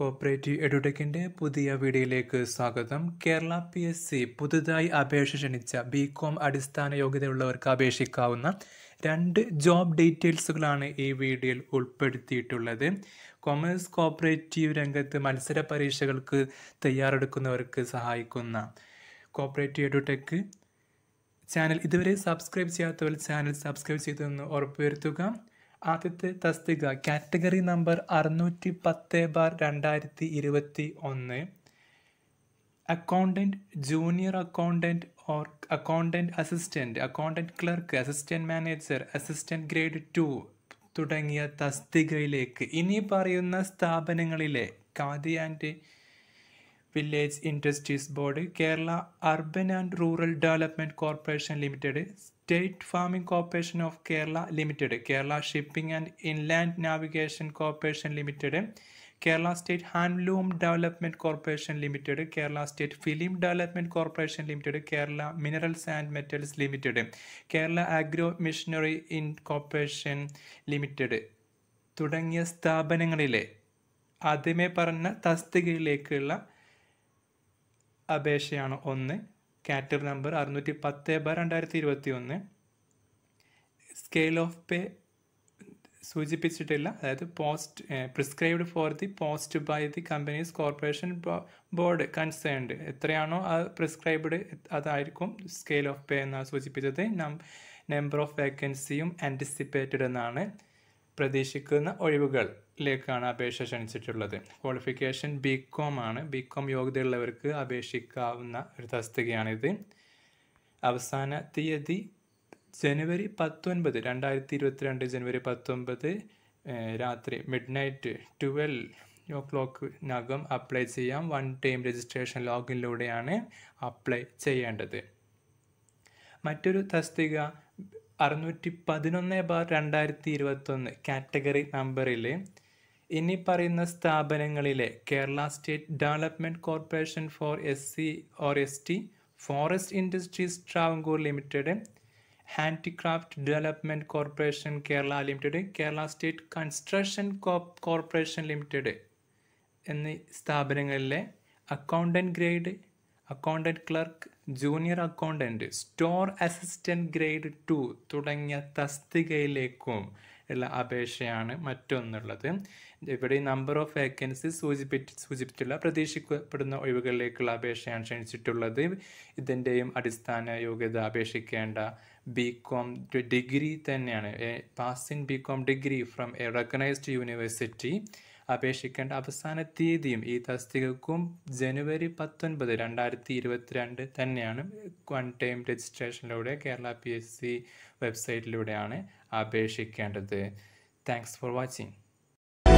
cooperative എഡ്യൂടെക്കിൻ്റെ പുതിയ വീഡിയോയിലേക്ക് സ്വാഗതം കേരള പി എസ് സി പുതുതായി അപേക്ഷ ക്ഷണിച്ച ബി കോം അടിസ്ഥാന യോഗ്യതയുള്ളവർക്ക് അപേക്ഷിക്കാവുന്ന രണ്ട് ജോബ് ഡീറ്റെയിൽസുകളാണ് ഈ വീഡിയോയിൽ ഉൾപ്പെടുത്തിയിട്ടുള്ളത് കൊമേഴ്സ് കോപ്പറേറ്റീവ് രംഗത്ത് മത്സര പരീക്ഷകൾക്ക് തയ്യാറെടുക്കുന്നവർക്ക് സഹായിക്കുന്ന കോപ്പറേറ്റീവ് എഡ്യൂടെക് ചാനൽ ഇതുവരെ സബ്സ്ക്രൈബ് ചെയ്യാത്തവർ ചാനൽ സബ്സ്ക്രൈബ് ചെയ്തതെന്ന് ഉറപ്പുവരുത്തുക ആദ്യത്തെ തസ്തിക കാറ്റഗറി നമ്പർ അറുന്നൂറ്റി പത്ത് ബാർ രണ്ടായിരത്തി ഇരുപത്തി ഒന്ന് accountant junior accountant or accountant assistant accountant clerk assistant manager assistant grade two തുടങ്ങിയ തസ്തികയിലേക്ക് ഇനി പറയുന്ന സ്ഥാപനങ്ങളിലെ Khadi and village industries board Kerala urban and rural development corporation limited state farming corporation of Kerala limited Kerala shipping and inland navigation corporation limited Kerala state handloom development corporation limited Kerala state film development corporation limited Kerala minerals and metals limited Kerala agro machinery in corporation limited തുടങ്ങിയ സ്ഥാപനങ്ങളിലെ ആദ്യമേ പറഞ്ഞ തസ്തികയിലേക്കുള്ള അപേക്ഷയാണ് ഒന്ന് കാറ്റർ number അറുന്നൂറ്റി പത്ത് ബ രണ്ടായിരത്തി ഇരുപത്തി ഒന്ന് സ്കെയിൽ ഓഫ് പേ സൂചിപ്പിച്ചിട്ടില്ല അതായത് post prescribed for the post by the companies corporation board concerned എത്രയാണോ ആ പ്രിസ്ക്രൈബ്ഡ് അതായിരിക്കും സ്കെയിൽ ഓഫ് പേ എന്നാണ് സൂചിപ്പിച്ചത് നമ്പർ ഓഫ് വേക്കൻസിയും ആൻറ്റിസിപ്പേറ്റഡ് എന്നാണ് പ്രതീക്ഷിക്കുന്ന ഒഴിവുകളിലേക്കാണ് അപേക്ഷ ക്ഷണിച്ചിട്ടുള്ളത് ക്വാളിഫിക്കേഷൻ ബി കോം ആണ് ബി കോം യോഗ്യതയുള്ളവർക്ക് അപേക്ഷിക്കാവുന്ന ഒരു തസ്തികയാണിത് അവസാന തീയതി ജനുവരി പത്തൊൻപത് രണ്ടായിരത്തി ഇരുപത്തിരണ്ട് ജനുവരി പത്തൊൻപത് രാത്രി മിഡ് നൈറ്റ് ട്വൽവ് ഓ ക്ലോക്കിനകം അപ്ലൈ ചെയ്യാം വൺ ടൈം രജിസ്ട്രേഷൻ ലോഗിനിലൂടെയാണ് അപ്ലൈ ചെയ്യേണ്ടത് മറ്റൊരു തസ്തിക അറുന്നൂറ്റി പതിനൊന്ന് ബാർ രണ്ടായിരത്തി ഇരുപത്തൊന്ന് കാറ്റഗറി നമ്പറിൽ ഇനി പറയുന്ന സ്ഥാപനങ്ങളിലെ Kerala state development corporation for S C or S T forest industries Travancore limited handicraft development corporation Kerala limited Kerala state construction corporation limited എന്നീ സ്ഥാപനങ്ങളിലെ accountant grade accountant clerk junior accountant store assistant grade two തുടങ്ങിയ തസ്തികയിലേക്കും ഉള്ള അപേക്ഷയാണ് മറ്റൊന്നുള്ളത് ഇവിടെ നമ്പർ ഓഫ് വേക്കൻസി സൂചിപ്പിച്ച് സൂചിപ്പിച്ചുള്ള പ്രതീക്ഷിക്കപ്പെടുന്ന ഒഴിവുകളിലേക്കുള്ള അപേക്ഷയാണ് ക്ഷണിച്ചിട്ടുള്ളത് ഇതിൻ്റെയും അടിസ്ഥാന യോഗ്യത അപേക്ഷിക്കേണ്ട ബി കോം ഡിഗ്രി തന്നെയാണ് pass in B com degree from A recognised university അപേക്ഷിക്കേണ്ട അവസാന തീയതിയും ഈ തസ്തികക്കും ജനുവരി പത്തൊൻപത് രണ്ടായിരത്തി ഇരുപത്തിരണ്ട് തന്നെയാണ് വൺ ടൈം രജിസ്ട്രേഷനിലൂടെ കേരള പി എസ് സി വെബ്സൈറ്റിലൂടെയാണ് അപേക്ഷിക്കേണ്ടത് താങ്ക്സ് ഫോർ വാച്ചിങ്